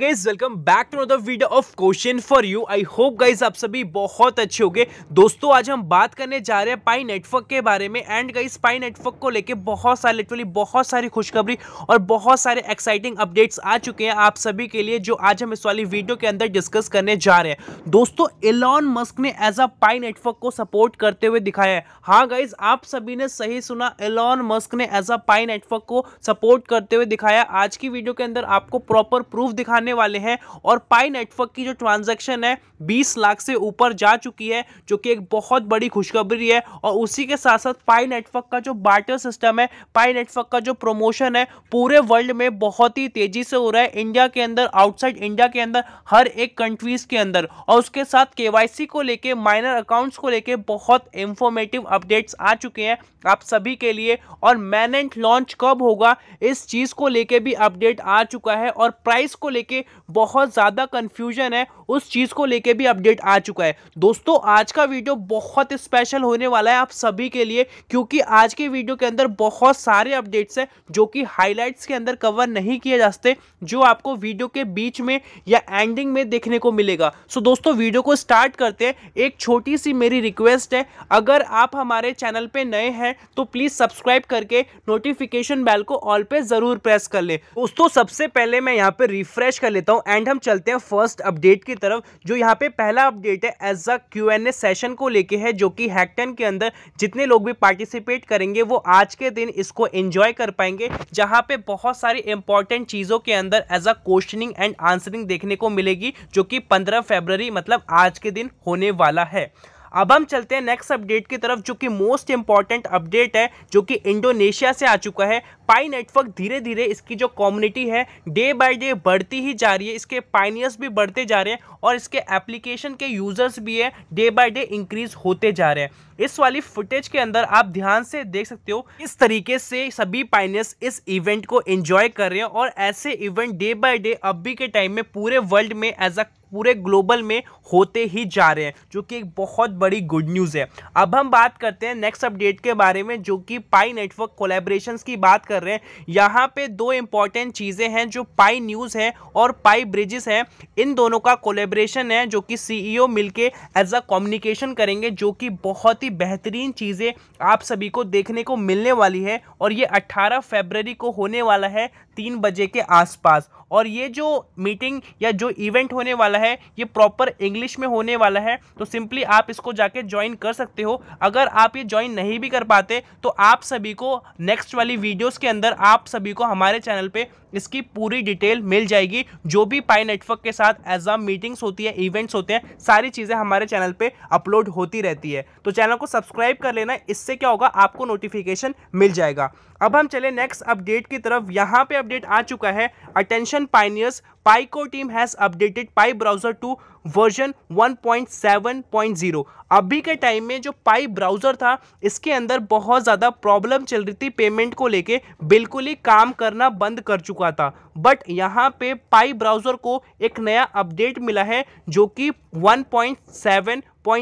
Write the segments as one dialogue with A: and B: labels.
A: guys welcome back to other video of question for you I hope guys आप सभी बहुत अच्छे हो दोस्तों आज हम बात करने जा रहे हैं पाई नेटवर्क के बारे में एंड गाइज पाई नेटवर्क को लेके बहुत सारे लिटरली बहुत सारी खुशखबरी और बहुत सारे एक्साइटिंग अपडेट्स आ चुके हैं आप सभी के लिए जो आज हम इस वाली वीडियो के अंदर डिस्कस करने जा रहे हैं दोस्तों एलॉन मस्क ने एज अ पाई नेटवर्क को सपोर्ट करते हुए दिखाया है हाँ गाइज आप सभी ने सही सुना एलॉन मस्क ने एज अ पाई नेटवर्क को सपोर्ट करते हुए दिखाया आज की वीडियो के अंदर आपको प्रॉपर प्रूफ दिखाने करने वाले हैं और पाई नेटवर्क की जो ट्रांजेक्शन है बीस लाख से ऊपर जा चुकी है जो कि एक बहुत बड़ी खुशखबरी है और उसी के साथ साथ पाई नेटवर्क का जो बाटर सिस्टम है पाई नेटवर्क का जो प्रमोशन है पूरे वर्ल्ड में बहुत ही तेजी से हो रहा है इंडिया के अंदर आउटसाइड इंडिया के अंदर हर एक कंट्रीज के अंदर और उसके साथ केवाईसी को लेके माइनर अकाउंट्स को लेके बहुत इंफॉर्मेटिव अपडेट्स आ चुके हैं आप सभी के लिए और मैनेंट लॉन्च कब होगा इस चीज़ को लेके भी अपडेट आ चुका है और प्राइस को लेके लेके बहुत ज़्यादा कन्फ्यूजन है उस चीज़ को लेके भी अपडेट आ चुका है दोस्तों आज का वीडियो बहुत स्पेशल होने वाला है आप सभी के लिए क्योंकि आज के वीडियो के अंदर बहुत सारे अपडेट्स हैं जो कि हाईलाइट्स के अंदर कवर नहीं किए जाते जो आपको वीडियो के बीच में या एंडिंग में देखने को मिलेगा सो दोस्तों वीडियो को स्टार्ट करते हैं एक छोटी सी मेरी रिक्वेस्ट है अगर आप हमारे चैनल पर नए हैं तो प्लीज़ सब्सक्राइब करके नोटिफिकेशन बेल को ऑल पे ज़रूर प्रेस कर लें दोस्तों सबसे पहले मैं यहाँ पे रिफ्रेश रिफ्रेश कर लेता हूँ एंड हम चलते हैं फर्स्ट अपडेट की तरफ जो यहाँ पे पहला अपडेट है as a Q N A session को लेके है जो कि हैक्टन के अंदर जितने लोग भी पार्टिसिपेट करेंगे वो आज के दिन इसको एंजॉय कर पाएंगे जहाँ पे बहुत सारी इंपॉर्टेंट चीज़ों के अंदर as a questioning and answering देखने को मिलेगी जो कि पंद्रह फेबररी मतलब आज के दिन होने वाला है अब हम चलते हैं नेक्स्ट अपडेट की तरफ जो कि मोस्ट इंपॉर्टेंट अपडेट है जो कि इंडोनेशिया से आ चुका है पाई नेटवर्क धीरे धीरे इसकी जो कम्युनिटी है डे बाय डे बढ़ती ही जा रही है इसके पाइनियर्स भी बढ़ते जा रहे हैं और इसके एप्लीकेशन के यूज़र्स भी है डे बाय डे इंक्रीज होते जा रहे हैं इस वाली फुटेज के अंदर आप ध्यान से देख सकते हो इस तरीके से सभी पाइनियर्स इस इवेंट को एंजॉय कर रहे हैं और ऐसे इवेंट डे बाय डे अभी के टाइम में पूरे वर्ल्ड में एज अ पूरे ग्लोबल में होते ही जा रहे हैं जो कि एक बहुत बड़ी गुड न्यूज़ है अब हम बात करते हैं नेक्स्ट अपडेट के बारे में जो कि पाई नेटवर्क कोलेब्रेशन की बात कर कर रहे हैं यहाँ पे दो इंपॉर्टेंट चीज़ें हैं जो पाई न्यूज़ है और पाई ब्रिजेस है इन दोनों का कोलेब्रेशन है जो कि सीईओ e मिलके एज अ कम्युनिकेशन करेंगे जो कि बहुत ही बेहतरीन चीज़ें आप सभी को देखने को मिलने वाली है और ये अट्ठारह फेबररी को होने वाला है तीन बजे के आसपास और ये जो मीटिंग या जो इवेंट होने वाला है ये प्रॉपर इंग्लिश में होने वाला है तो सिंपली आप इसको जाके ज्वाइन कर सकते हो अगर आप ये ज्वाइन नहीं भी कर पाते तो आप सभी को नेक्स्ट वाली वीडियोस के के अंदर आप सभी को हमारे चैनल पे इसकी पूरी डिटेल मिल जाएगी जो भी पाई नेटवर्क के साथ एग्जाम मीटिंग्स होती है इवेंट्स होते हैं सारी चीज़ें हमारे चैनल पे अपलोड होती रहती है तो चैनल को सब्सक्राइब कर लेना इससे क्या होगा आपको नोटिफिकेशन मिल जाएगा अब हम चले नेक्स्ट अपडेट की तरफ यहाँ पे अपडेट आ चुका है अटेंशन पाइनियर्स पाई को team has updated Pi Browser to version 1.7.0 अभी के टाइम में जो पाई ब्राउज़र था इसके अंदर बहुत ज़्यादा प्रॉब्लम चल रही थी पेमेंट को लेके बिल्कुल ही काम करना बंद कर चुका था बट यहाँ पे पाई ब्राउज़र को एक नया अपडेट मिला है जो कि 1.7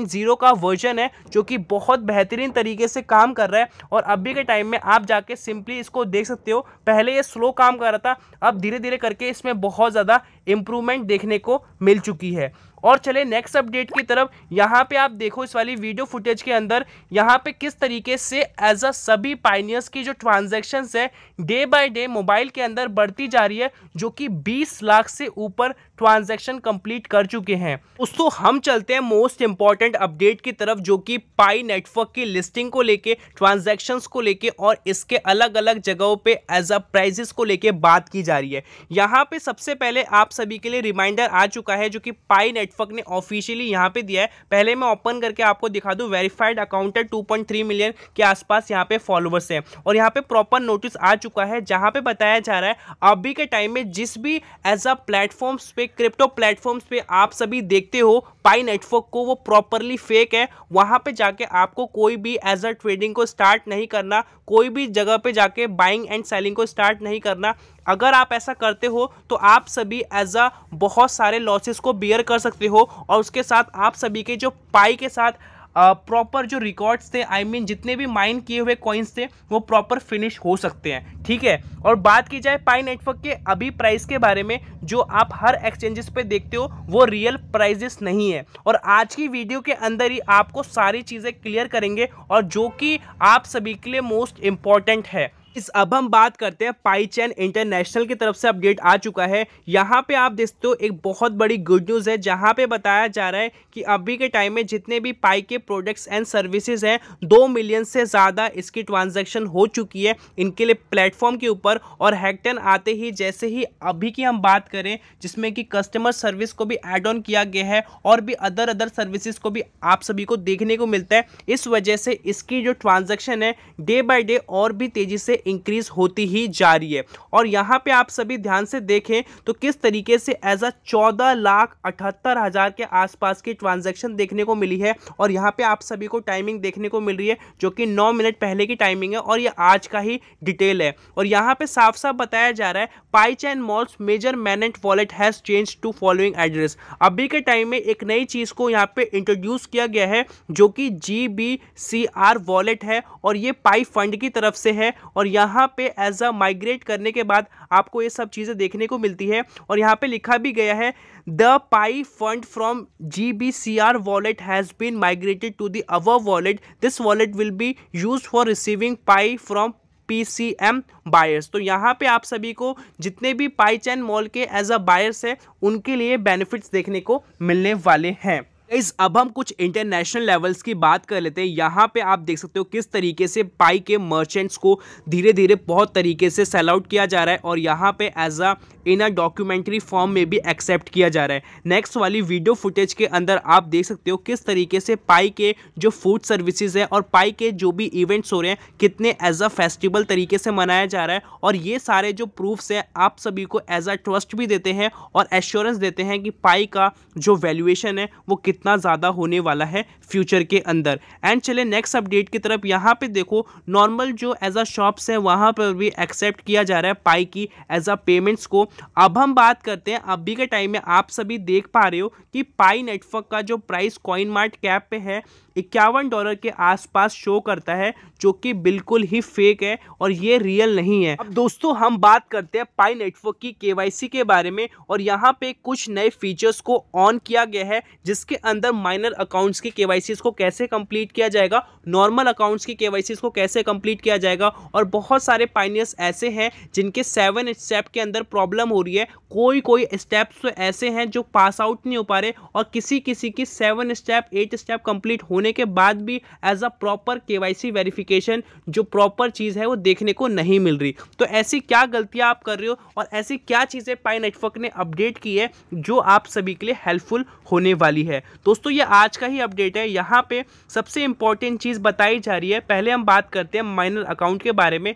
A: ज़ीरो का वर्जन है जो कि बहुत बेहतरीन तरीके से काम कर रहा है और अभी के टाइम में आप जाके सिंपली इसको देख सकते हो पहले ये स्लो काम कर रहा था अब धीरे धीरे करके इसमें बहुत ज़्यादा इम्प्रूवमेंट देखने को मिल चुकी है और चले नेक्स्ट अपडेट की तरफ यहाँ पे आप देखो इस वाली वीडियो फुटेज के अंदर यहाँ पे किस तरीके से एज अ सभी पाइनियर्स की जो ट्रांजेक्शन है डे बाई डे मोबाइल के अंदर बढ़ती जा रही है जो कि बीस लाख से ऊपर ट्रांजेक्शन कंप्लीट कर चुके हैं दोस्तों हम चलते हैं मोस्ट इंपॉर्टेंट अपडेट की तरफ जो कि पाई नेटवर्क की लिस्टिंग को लेके ट्रांजेक्शन को लेके और इसके अलग अलग जगहों पे एज अ प्राइजेस को लेके बात की जा रही है यहाँ पे सबसे पहले आप सभी के लिए रिमाइंडर आ चुका है जो कि पाई नेटवर्क नेटवर्क ने ऑफिशियली यहाँ पे दिया है पहले मैं ओपन करके आपको दिखा दूँ वेरीफाइड अकाउंट है टू मिलियन के आसपास यहाँ पे फॉलोअर्स है और यहाँ पे प्रॉपर नोटिस आ चुका है जहाँ पे बताया जा रहा है अभी के टाइम में जिस भी एज अ प्लेटफॉर्म्स पे क्रिप्टो प्लेटफॉर्म्स पे आप सभी देखते हो पाई नेटवर्क को वो प्रॉपरली फेक है वहाँ पे जाके आपको कोई भी एज अ ट्रेडिंग को स्टार्ट नहीं करना कोई भी जगह पे जाके बाइंग एंड सेलिंग को स्टार्ट नहीं करना अगर आप ऐसा करते हो तो आप सभी एज अ बहुत सारे लॉसेस को बियर कर सकते हो और उसके साथ आप सभी के जो पाई के साथ प्रॉपर जो रिकॉर्ड्स थे आई I मीन mean, जितने भी माइन किए हुए कॉइन्स थे वो प्रॉपर फिनिश हो सकते हैं ठीक है और बात की जाए पाई नेटवर्क के अभी प्राइस के बारे में जो आप हर एक्सचेंजेस पे देखते हो वो रियल प्राइजेस नहीं है और आज की वीडियो के अंदर ही आपको सारी चीज़ें क्लियर करेंगे और जो कि आप सभी के लिए मोस्ट इम्पॉर्टेंट है इस अब हम बात करते हैं पाई चैन इंटरनेशनल की तरफ से अपडेट आ चुका है यहाँ पे आप देखते हो एक बहुत बड़ी गुड न्यूज़ है जहाँ पे बताया जा रहा है कि अभी के टाइम में जितने भी पाई के प्रोडक्ट्स एंड सर्विसेज हैं दो मिलियन से ज़्यादा इसकी ट्रांजैक्शन हो चुकी है इनके लिए प्लेटफॉर्म के ऊपर और हैकटन आते ही जैसे ही अभी की हम बात करें जिसमें कि कस्टमर सर्विस को भी एड ऑन किया गया है और भी अदर अदर सर्विसेज को भी आप सभी को देखने को मिलता है इस वजह से इसकी जो ट्रांजेक्शन है डे बाई डे और भी तेज़ी से इंक्रीज होती ही जा रही है और यहाँ पे आप सभी ध्यान से देखें तो किस तरीके से एज अ चौदह लाख अठहत्तर हज़ार के आसपास की ट्रांजैक्शन देखने को मिली है और यहाँ पे आप सभी को टाइमिंग देखने को मिल रही है जो कि नौ मिनट पहले की टाइमिंग है और ये आज का ही डिटेल है और यहाँ पे साफ साफ बताया जा रहा है Pi Chain Malls major mainnet wallet has change to following address अभी के टाइम में एक नई चीज़ को यहाँ पे इंट्रोड्यूस किया गया है जो कि G B C R wallet है और ये पाई फंड की तरफ से है और यहाँ पे एज अ माइग्रेट करने के बाद आपको ये सब चीज़ें देखने को मिलती है और यहाँ पे लिखा भी गया है the Pi fund from G B C R wallet has been migrated to the our wallet this wallet will be use for receiving Pi from P C M buyers तो यहाँ पे आप सभी को जितने भी पाई चैन मॉल के as a buyers हैं उनके लिए बेनिफिट्स देखने को मिलने वाले हैं इस अब हम कुछ इंटरनेशनल लेवल्स की बात कर लेते हैं यहाँ पे आप देख सकते हो किस तरीके से पाई के मर्चेंट्स को धीरे धीरे बहुत तरीके से सेल आउट किया जा रहा है और यहाँ पे as a in a documentary form में भी एक्सेप्ट किया जा रहा है नेक्स्ट वाली वीडियो फुटेज के अंदर आप देख सकते हो किस तरीके से पाई के जो फूड सर्विसेज हैं और पाई के जो भी इवेंट्स हो रहे हैं कितने एज अ फेस्टिवल तरीके से मनाया जा रहा है और ये सारे जो प्रूफ्स हैं आप सभी को एज अ ट्रस्ट भी देते हैं और एश्योरेंस देते हैं कि पाई का जो वैल्यूएशन है वो कितना कितना ज़्यादा होने वाला है फ्यूचर के अंदर एंड चले नेक्स्ट अपडेट की तरफ यहाँ पे देखो नॉर्मल जो एज आ शॉप्स है वहाँ पर भी एक्सेप्ट किया जा रहा है पाई की एज आ पेमेंट्स को अब हम बात करते हैं अभी के टाइम में आप सभी देख पा रहे हो कि पाई नेटवर्क का जो प्राइस कॉइन मार्ट कैप पे है इक्यावन डॉलर के आसपास शो करता है जो कि बिल्कुल ही फेक है और ये रियल नहीं है अब दोस्तों हम बात करते हैं पाई नेटवर्क की के के बारे में और यहाँ पे कुछ नए फीचर्स को ऑन किया गया है जिसके अंदर माइनर अकाउंट्स की के को कैसे कंप्लीट किया जाएगा नॉर्मल अकाउंट्स की के को कैसे कंप्लीट किया जाएगा और बहुत सारे पाइनियर्स ऐसे हैं जिनके सेवन स्टेप के अंदर प्रॉब्लम हो रही है कोई कोई स्टेप्स तो ऐसे हैं जो पास आउट नहीं हो पा रहे और किसी किसी की seven step eight step complete होने होने के बाद भी एज अ प्रॉपर के वेरिफिकेशन जो प्रॉपर चीज़ है वो देखने को नहीं मिल रही तो ऐसी क्या गलतियाँ आप कर रहे हो और ऐसी क्या चीज़ें पाई नेटवर्क ने अपडेट की है जो आप सभी के लिए हेल्पफुल होने वाली है दोस्तों ये आज का ही अपडेट है यहाँ पे सबसे इंपॉर्टेंट चीज़ बताई जा रही है पहले हम बात करते हैं माइनर अकाउंट के बारे में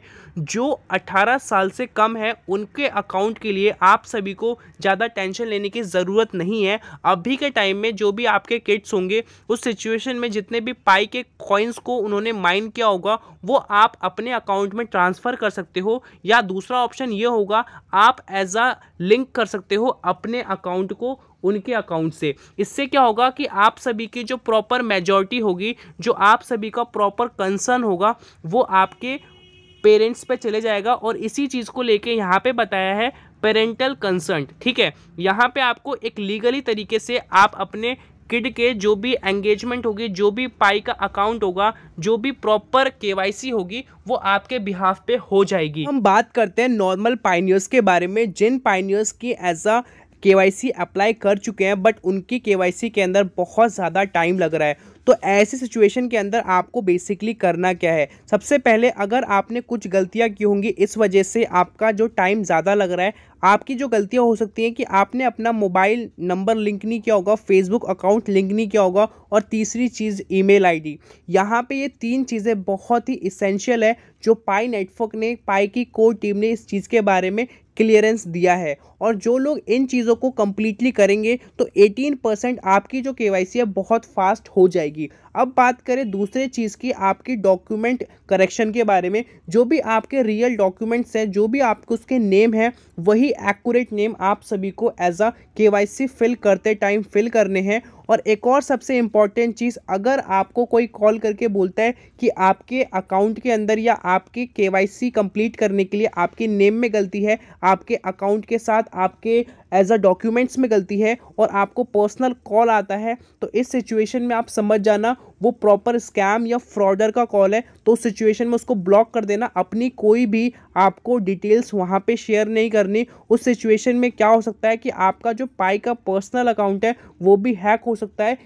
A: जो 18 साल से कम है उनके अकाउंट के लिए आप सभी को ज़्यादा टेंशन लेने की ज़रूरत नहीं है अभी के टाइम में जो भी आपके किड्स होंगे उस सिचुएशन में जितने भी पाई के कॉइन्स को उन्होंने माइन किया होगा वो आप अपने अकाउंट में ट्रांसफ़र कर सकते हो या दूसरा ऑप्शन ये होगा आप एज आ लिंक कर सकते हो अपने अकाउंट को उनके अकाउंट से इससे क्या होगा कि आप सभी की जो प्रॉपर मेजॉरिटी होगी जो आप सभी का प्रॉपर कंसर्न होगा वो आपके पेरेंट्स पे चले जाएगा और इसी चीज़ को लेके यहाँ पे बताया है पेरेंटल कंसर्न ठीक है यहाँ पे आपको एक लीगली तरीके से आप अपने किड के जो भी एंगेजमेंट होगी जो भी पाई का अकाउंट होगा जो भी प्रॉपर केवाईसी होगी वो आपके बिहाफ पे हो जाएगी हम बात करते हैं नॉर्मल पाइनियर्स के बारे में जिन पाइनियर्स की एज अ के अप्लाई कर चुके हैं बट उनकी के के अंदर बहुत ज़्यादा टाइम लग रहा है तो ऐसी सिचुएशन के अंदर आपको बेसिकली करना क्या है सबसे पहले अगर आपने कुछ गलतियाँ की होंगी इस वजह से आपका जो टाइम ज़्यादा लग रहा है आपकी जो गलतियाँ हो सकती हैं कि आपने अपना मोबाइल नंबर लिंक नहीं किया होगा फेसबुक अकाउंट लिंक नहीं किया होगा और तीसरी चीज़ ईमेल आईडी यहाँ पे ये तीन चीज़ें बहुत ही इसेंशियल है जो पाई नेटवर्क ने पाई की कोर टीम ने इस चीज़ के बारे में क्लियरेंस दिया है और जो लोग इन चीज़ों को कम्प्लीटली करेंगे तो एटीन परसेंट आपकी जो के है बहुत फास्ट हो जाएगी जाएगी अब बात करें दूसरे चीज़ की आपकी डॉक्यूमेंट करेक्शन के बारे में जो भी आपके रियल डॉक्यूमेंट्स हैं जो भी आपके उसके नेम है वही एक्यूरेट नेम आप सभी को एज अ के फिल करते टाइम फिल करने हैं और एक और सबसे इम्पॉर्टेंट चीज़ अगर आपको कोई कॉल करके बोलता है कि आपके अकाउंट के अंदर या आपके के कंप्लीट करने के लिए आपके नेम में गलती है आपके अकाउंट के साथ आपके एज अ डॉक्यूमेंट्स में गलती है और आपको पर्सनल कॉल आता है तो इस सिचुएशन में आप समझ जाना वो प्रॉपर स्कैम या फ्रॉडर का कॉल है तो उस सिचुएशन में उसको ब्लॉक कर देना अपनी कोई भी आपको डिटेल्स वहाँ पे शेयर नहीं करनी उस सिचुएशन में क्या हो सकता है कि आपका जो पाई का पर्सनल अकाउंट है वो भी हैक हो सकता है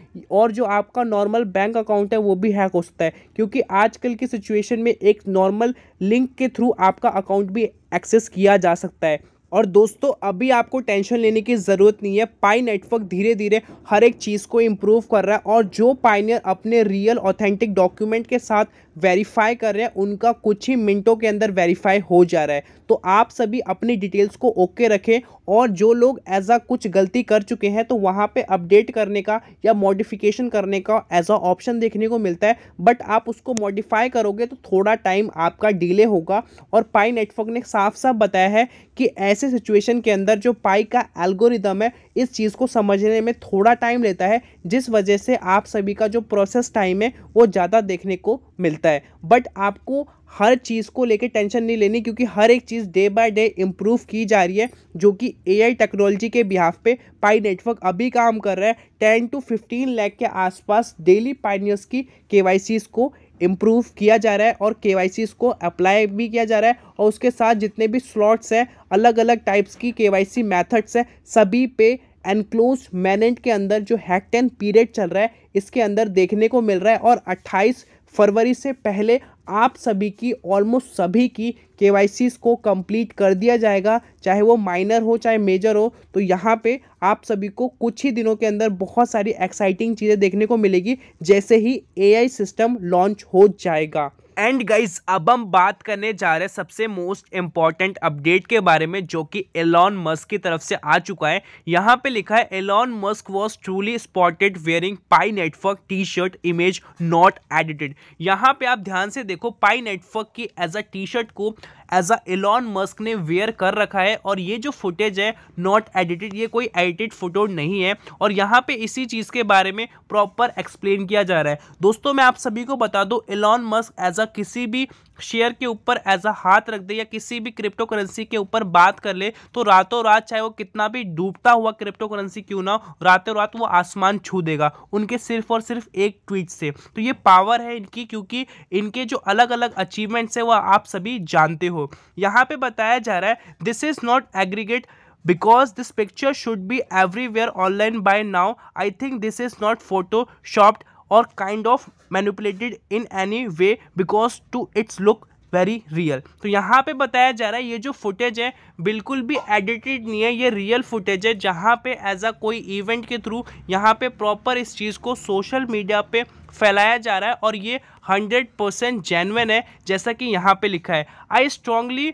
A: और जो आपका नॉर्मल बैंक अकाउंट है वो भी हैक हो सकता है क्योंकि आजकल की सिचुएशन में एक नॉर्मल लिंक के थ्रू आपका अकाउंट भी एक्सेस किया जा सकता है और दोस्तों अभी आपको टेंशन लेने की ज़रूरत नहीं है पाई नेटवर्क धीरे धीरे हर एक चीज़ को इम्प्रूव कर रहा है और जो पाइनियर अपने रियल ऑथेंटिक डॉक्यूमेंट के साथ वेरीफाई कर रहे हैं उनका कुछ ही मिनटों के अंदर वेरीफाई हो जा रहा है तो आप सभी अपनी डिटेल्स को ओके रखें और जो लोग ऐसा कुछ गलती कर चुके हैं तो वहाँ पे अपडेट करने का या मॉडिफिकेशन करने का ऐसा ऑप्शन देखने को मिलता है बट आप उसको मॉडिफाई करोगे तो थोड़ा टाइम आपका डिले होगा और पाई नेटवर्क ने साफ साफ बताया है कि ऐसे सिचुएशन के अंदर जो पाई का एल्गोरिदम है इस चीज़ को समझने में थोड़ा टाइम लेता है जिस वजह से आप सभी का जो प्रोसेस टाइम है वो ज़्यादा देखने को मिलता है बट आपको हर चीज़ को लेके टेंशन नहीं लेनी क्योंकि हर एक चीज़ डे बाय डे इम्प्रूव की जा रही है जो कि एआई टेक्नोलॉजी के बिहाफ पे पाई नेटवर्क अभी काम कर रहा है टेन टू फिफ्टीन लैख के आसपास डेली पाइनियर्स की के को इम्प्रूव किया जा रहा है और के वाई सी इसको अप्लाई भी किया जा रहा है और उसके साथ जितने भी स्लॉट्स हैं अलग अलग टाइप्स की के वाई सी मैथड्स है सभी पे एनक्लोज मैनेंट के अंदर जो हैक्टेन पीरियड चल रहा है इसके अंदर देखने को मिल रहा है और 28 फरवरी से पहले आप सभी की ऑलमोस्ट सभी की के को कंप्लीट कर दिया जाएगा चाहे वो माइनर हो चाहे मेजर हो तो यहाँ पे आप सभी को कुछ ही दिनों के अंदर बहुत सारी एक्साइटिंग चीज़ें देखने को मिलेगी जैसे ही एआई सिस्टम लॉन्च हो जाएगा एंड गाइज अब हम बात करने जा रहे हैं सबसे मोस्ट इंपॉर्टेंट अपडेट के बारे में जो कि एलॉन मस्क की तरफ से आ चुका है यहाँ पे लिखा है Elon Musk was truly spotted wearing Pi Network T shirt image not edited यहाँ पे आप ध्यान से देखो पाई नेटवर्क की एज अ टी शर्ट को एज अ एलॉन मस्क ने वेयर कर रखा है और ये जो फुटेज है नॉट एडिटेड ये कोई एडिटेड फोटो नहीं है और यहाँ पे इसी चीज़ के बारे में प्रॉपर एक्सप्लेन किया जा रहा है दोस्तों मैं आप सभी को बता दूँ एलॉन मस्क एज अ किसी भी शेयर के ऊपर एज अ हाथ रख दे या किसी भी क्रिप्टो करेंसी के ऊपर बात कर ले तो रातों रात चाहे वो कितना भी डूबता हुआ क्रिप्टो करेंसी क्यों ना हो रातों रात वो आसमान छू देगा उनके सिर्फ और सिर्फ एक ट्वीट से तो ये पावर है इनकी क्योंकि इनके जो अलग अलग अचीवमेंट्स है वह आप सभी जानते हो यहाँ पे बताया जा रहा है this is not aggregate because this picture should be everywhere online by now I think this is not photoshopped और kind of manipulated in any way because to it's look very real तो यहाँ पे बताया जा रहा है ये जो फुटेज है बिल्कुल भी एडिटेड नहीं है ये रियल फुटेज है जहाँ पे एज अ कोई इवेंट के थ्रू यहाँ पे प्रॉपर इस चीज़ को सोशल मीडिया पे फैलाया जा रहा है और ये हंड्रेड परसेंट जेनवन है जैसा कि यहाँ पे लिखा है I strongly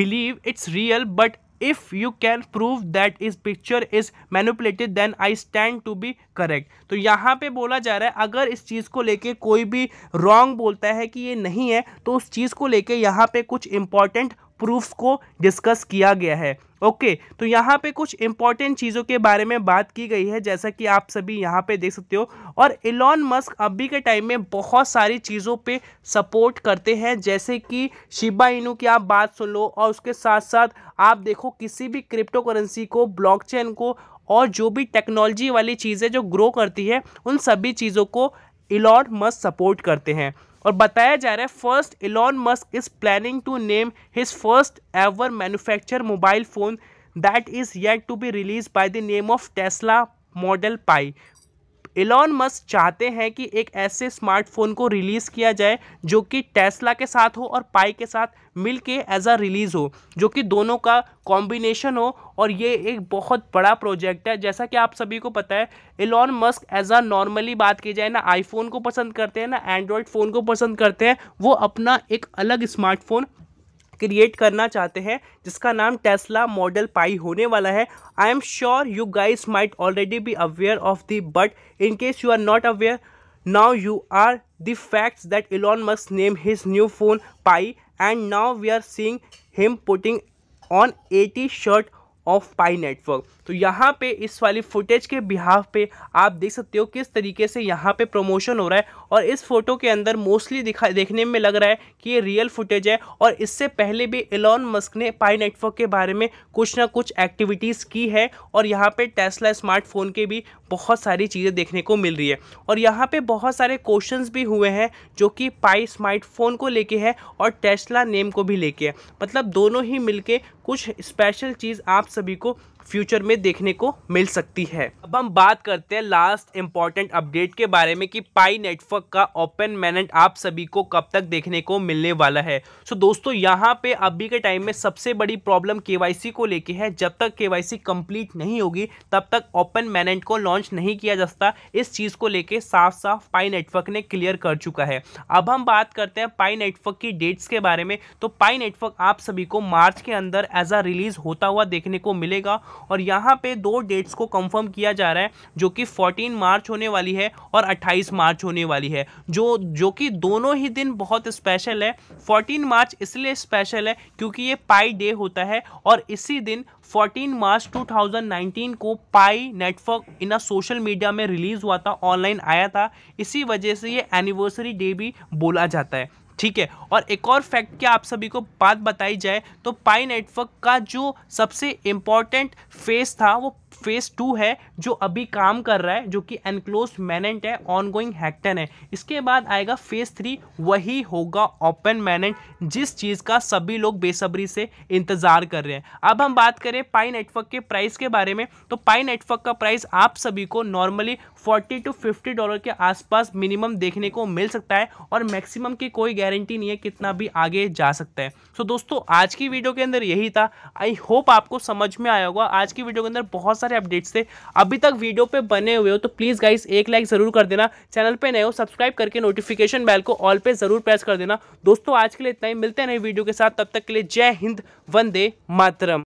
A: believe it's real but if you can prove that is picture is manipulated then I stand to be correct तो यहां पे बोला जा रहा है अगर इस चीज को लेके कोई भी रॉन्ग बोलता है कि ये नहीं है तो उस चीज को लेके यहां पे कुछ इंपॉर्टेंट प्रूफ्स को डिस्कस किया गया है ओके okay, तो यहाँ पे कुछ इंपॉर्टेंट चीज़ों के बारे में बात की गई है जैसा कि आप सभी यहाँ पे देख सकते हो और एलॉन मस्क अभी के टाइम में बहुत सारी चीज़ों पे सपोर्ट करते हैं जैसे कि शिबा इनू की आप बात सुन लो और उसके साथ साथ आप देखो किसी भी क्रिप्टो करेंसी को ब्लॉकचेन को और जो भी टेक्नोलॉजी वाली चीज़ें जो ग्रो करती है उन सभी चीज़ों को इलॉन मस्क सपोर्ट करते हैं और बताया जा रहा है first Elon Musk is planning to name his first ever manufacture mobile phone that is yet to be release by the name of Tesla model Pi Elon Musk चाहते हैं कि एक ऐसे स्मार्टफोन को रिलीज़ किया जाए जो कि टेस्ला के साथ हो और पाई के साथ मिल के एज आ रिलीज़ हो जो कि दोनों का कॉम्बिनेशन हो और ये एक बहुत बड़ा प्रोजेक्ट है जैसा कि आप सभी को पता है Elon Musk as a normally बात की जाए ना आईफोन को पसंद करते हैं ना एंड्रॉयड फ़ोन को पसंद करते हैं वो अपना एक अलग स्मार्टफोन क्रिएट करना चाहते हैं जिसका नाम टेस्ला मॉडल पाई होने वाला है I am sure you guys might already be aware of the but in case you are not aware now you are the facts that Elon Musk name his new phone Pi and now we are seeing him putting on a T shirt of Pi Network तो यहाँ पे इस वाली footage के behalf पे आप देख सकते हो किस तरीके से यहाँ पे प्रमोशन हो रहा है और इस फोटो के अंदर मोस्टली दिखा देखने में लग रहा है कि ये रियल फुटेज है और इससे पहले भी एलॉन मस्क ने पाई नेटवर्क के बारे में कुछ ना कुछ एक्टिविटीज़ की है और यहाँ पे टेस्ला स्मार्टफोन के भी बहुत सारी चीज़ें देखने को मिल रही है और यहाँ पे बहुत सारे क्वेश्चंस भी हुए हैं जो कि पाई स्मार्टफोन को लेके है और टेस्ला नेम को भी लेके है मतलब दोनों ही मिलके कुछ स्पेशल चीज़ आप सभी को फ्यूचर में देखने को मिल सकती है अब हम बात करते हैं लास्ट इम्पॉर्टेंट अपडेट के बारे में कि पाई नेटवर्क का ओपन मैनेट आप सभी को कब तक देखने को मिलने वाला है सो दोस्तों यहाँ पे अभी के टाइम में सबसे बड़ी प्रॉब्लम के को लेके है जब तक के वाई नहीं होगी तब तक ओपन मैनेट को लॉन्च नहीं किया जा सकता इस चीज़ को लेके साफ साफ पाई नेटवर्क ने क्लियर कर चुका है अब हम बात करते हैं पाई नेटवर्क की डेट्स के बारे में तो पाई नेटवर्क आप सभी को मार्च के अंदर एज आ रिलीज होता हुआ देखने को मिलेगा और यहाँ पे दो डेट्स को कंफर्म किया जा रहा है जो कि 14 मार्च होने वाली है और 28 मार्च होने वाली है जो जो कि दोनों ही दिन बहुत स्पेशल है 14 मार्च इसलिए स्पेशल है क्योंकि ये पाई डे होता है और इसी दिन 14 मार्च 2019 को Pi Network in social media में रिलीज़ हुआ था ऑनलाइन आया था इसी वजह से ये एनिवर्सरी डे भी बोला जाता है ठीक है और एक और फैक्ट क्या आप सभी को बात बताई जाए तो पाई नेटवर्क का जो सबसे इम्पॉर्टेंट फेस था वो फेज टू है जो अभी काम कर रहा है जो कि एनक्लोज मैनेंट है ऑनगोइंग हैक्टन है इसके बाद आएगा फेज थ्री वही होगा ओपन मैनेंट जिस चीज़ का सभी लोग बेसब्री से इंतज़ार कर रहे हैं अब हम बात करें पाई नेटवर्क के प्राइस के बारे में तो पाई नेटवर्क का प्राइस आप सभी को normally forty to fifty dollar के आसपास मिनिमम देखने को मिल सकता है और मैक्सिमम की कोई गारंटी नहीं है कितना भी आगे जा सकता है सो so दोस्तों आज की वीडियो के अंदर यही था आई होप आपको समझ में आया होगा आज की वीडियो के अंदर बहुत सारे अपडेट्स थे अभी तक वीडियो पे बने हुए हो तो प्लीज़ गाइस एक लाइक ज़रूर कर देना चैनल पे नए हो सब्सक्राइब करके नोटिफिकेशन बेल को ऑल पे ज़रूर प्रेस कर देना दोस्तों आज के लिए इतना ही मिलते हैं नए वीडियो के साथ तब तक के लिए जय हिंद वंदे मातरम